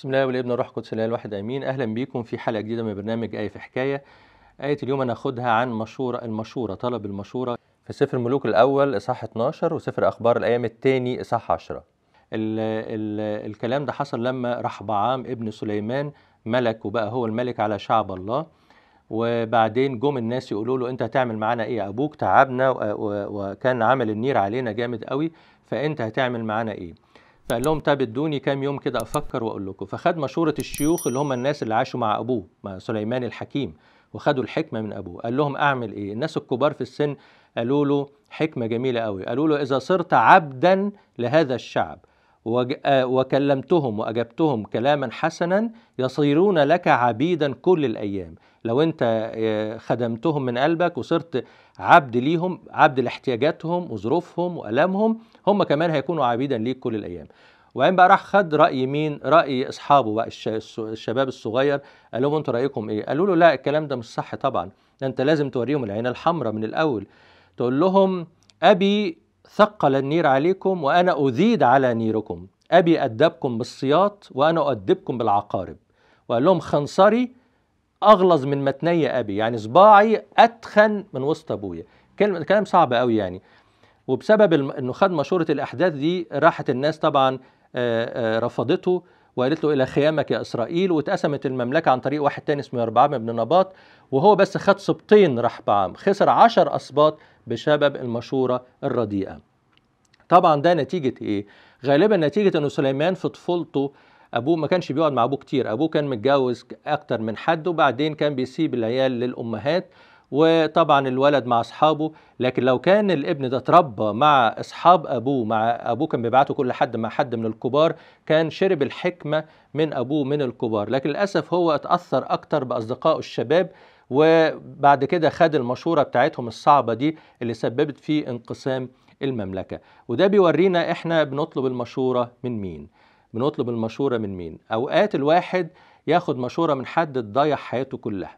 بسم الله والابن الروح القدس الاله الواحد امين اهلا بيكم في حلقه جديده من برنامج ايه في حكايه ايه اليوم هناخدها عن مشوره المشوره طلب المشوره في سفر الملوك الاول اصحاح 12 وسفر اخبار الايام الثاني اصحاح 10 الـ الـ الكلام ده حصل لما رحبعام ابن سليمان ملك وبقى هو الملك على شعب الله وبعدين جم الناس يقولوا له انت هتعمل معانا ايه ابوك تعبنا وكان عمل النير علينا جامد قوي فانت هتعمل معانا ايه فقال لهم طب ادوني كام يوم كده افكر واقول لكم فخد مشوره الشيوخ اللي هم الناس اللي عاشوا مع ابوه مع سليمان الحكيم وخدوا الحكمه من ابوه قال لهم اعمل ايه الناس الكبار في السن قالوا له حكمه جميله قوي قالوا له اذا صرت عبدا لهذا الشعب آه، وكلمتهم واجبتهم كلاما حسنا يصيرون لك عبيدا كل الايام لو انت آه، خدمتهم من قلبك وصرت عبد ليهم عبد لاحتياجاتهم وظروفهم والامهم هم كمان هيكونوا عبيدا ليك كل الايام وبعدين بقى راح خد راي مين راي اصحابه بقى الشباب الصغير قال لهم انتوا رايكم ايه قالوا له لا الكلام ده مش صح طبعا انت لازم توريهم العين الحمراء من الاول تقول لهم ابي ثقل النير عليكم وأنا أزيد على نيركم أبي أدبكم بالسياط وأنا أؤدبكم بالعقارب وقال لهم خنصري أغلظ من متني أبي يعني صباعي أتخن من وسط أبويا كلمة كلام صعب قوي يعني وبسبب انه خد مشوره الاحداث دي راحت الناس طبعا آه، آه، رفضته وقالت له الى خيامك يا اسرائيل واتقسمت المملكه عن طريق واحد تاني اسمه يربعام بن نباط وهو بس خد سبطين بعام خسر عشر اسباط بسبب المشوره الرديئه طبعا ده نتيجه ايه غالبا نتيجه ان سليمان في طفولته ابوه ما كانش بيقعد مع ابوه كتير ابوه كان متجوز اكتر من حد وبعدين كان بيسيب العيال للامهات وطبعا الولد مع اصحابه لكن لو كان الابن ده اتربى مع اصحاب ابوه مع ابوه كان بيبعته كل حد مع حد من الكبار كان شرب الحكمه من ابوه من الكبار لكن للاسف هو اتاثر اكتر باصدقائه الشباب وبعد كده خد المشوره بتاعتهم الصعبه دي اللي سببت في انقسام المملكه وده بيورينا احنا بنطلب المشوره من مين بنطلب المشوره من مين اوقات الواحد ياخد مشوره من حد تضيع حياته كلها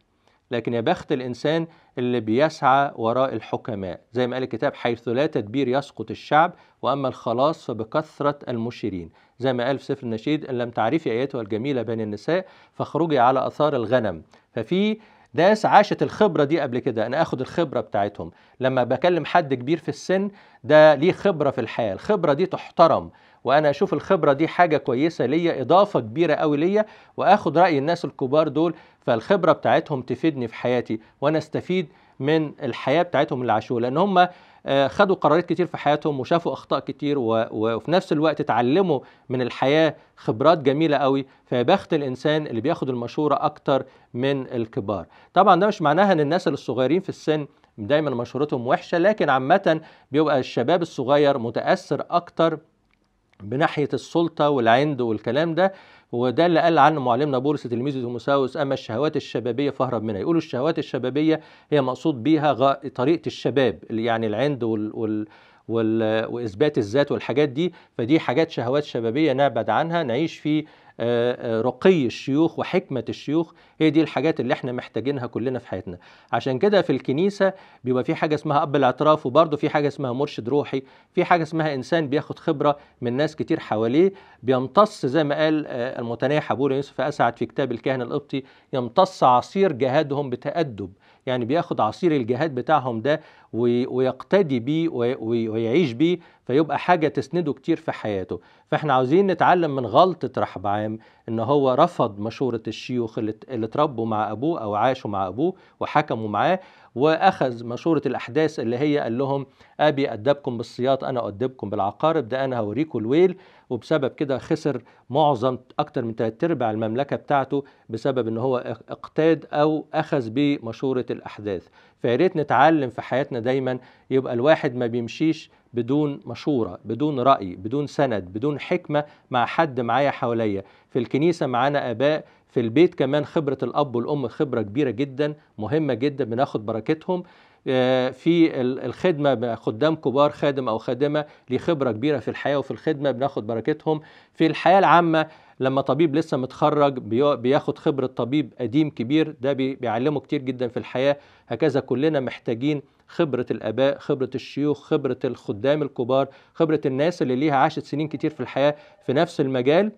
لكن يا بخت الإنسان اللي بيسعى وراء الحكماء زي ما قال الكتاب حيث لا تدبير يسقط الشعب وأما الخلاص فبكثرة المشيرين زي ما قال في سفر النشيد إن لم تعرفي أيتها الجميلة بين النساء فاخرجي على أثار الغنم ففي ناس عاشت الخبرة دي قبل كده أنا أخد الخبرة بتاعتهم لما بكلم حد كبير في السن ده ليه خبرة في الحياة الخبرة دي تحترم وانا اشوف الخبره دي حاجه كويسه ليا اضافه كبيره أوي ليا واخد راي الناس الكبار دول فالخبره بتاعتهم تفيدني في حياتي وانا استفيد من الحياه بتاعتهم اللي عاشوها لان هم آه، خدوا قرارات كتير في حياتهم وشافوا اخطاء كتير وفي نفس الوقت اتعلموا من الحياه خبرات جميله قوي فيا بخت الانسان اللي بياخد المشوره اكتر من الكبار طبعا ده مش معناها ان الناس الصغيرين في السن دايما مشورتهم وحشه لكن عامه بيبقى الشباب الصغير متاثر اكتر بناحيه السلطه والعند والكلام ده وده اللي قال عنه معلمنا بورس تلميذه تيموساوس اما الشهوات الشبابيه فاهرب منها يقولوا الشهوات الشبابيه هي مقصود بيها طريقه الشباب يعني العند وال... وال... وال... واثبات الذات والحاجات دي فدي حاجات شهوات شبابيه نبعد عنها نعيش في آه، آه، رقي الشيوخ وحكمة الشيوخ هي دي الحاجات اللي احنا محتاجينها كلنا في حياتنا عشان كده في الكنيسة بيبقى في حاجة اسمها أب الاعتراف وبرضه في حاجة اسمها مرشد روحي في حاجة اسمها إنسان بياخد خبرة من ناس كتير حواليه بيمتص زي ما قال آه، المتناحى بولس يوسف أسعد في كتاب الكاهن القبطي يمتص عصير جهادهم بتأدب يعني بياخد عصير الجهاد بتاعهم ده ويقتدي بيه ويعيش بيه فيبقى حاجه تسنده كتير في حياته فاحنا عاوزين نتعلم من غلطه رحبعام ان هو رفض مشوره الشيوخ اللي اتربوا مع ابوه او عاشوا مع ابوه وحكموا معاه واخذ مشوره الاحداث اللي هي قال لهم ابي ادبكم بالسياط انا ادبكم بالعقارب ده انا هوريكم الويل وبسبب كده خسر معظم اكتر من ثلاث ارباع المملكه بتاعته بسبب ان هو اقتاد او اخذ بمشوره الاحداث فيا ريت نتعلم في حياتنا دايما يبقى الواحد ما بيمشيش بدون مشورة بدون رأي بدون سند بدون حكمة مع حد معايا حواليا في الكنيسة معانا آباء في البيت كمان خبرة الأب والأم خبرة كبيرة جدا مهمة جدا بناخد بركتهم آه، في الخدمة خدام كبار خادم أو خادمة لخبرة كبيرة في الحياة وفي الخدمة بناخد بركتهم في الحياة العامة لما طبيب لسه متخرج بياخد خبرة طبيب قديم كبير ده بيعلمه كتير جدا في الحياة هكذا كلنا محتاجين خبرة الآباء خبرة الشيوخ خبرة الخدام الكبار خبرة الناس اللي ليها عاشت سنين كتير في الحياة في نفس المجال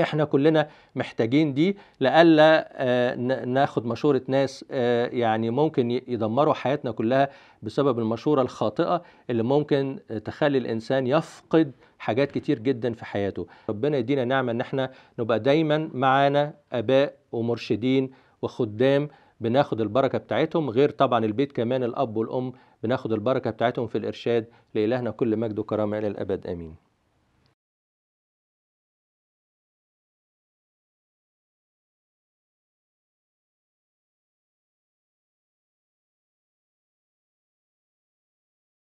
احنا كلنا محتاجين دي لألا آه، ناخد مشورة ناس آه، يعني ممكن يدمروا حياتنا كلها بسبب المشورة الخاطئة اللي ممكن تخلي الإنسان يفقد حاجات كتير جدا في حياته ربنا يدينا نعمة ان احنا نبقى دايما معانا آباء ومرشدين وخدام بناخد البركة بتاعتهم غير طبعا البيت كمان الأب والأم بناخد البركة بتاعتهم في الإرشاد لإلهنا كل مجد وكرامة إلى الأبد آمين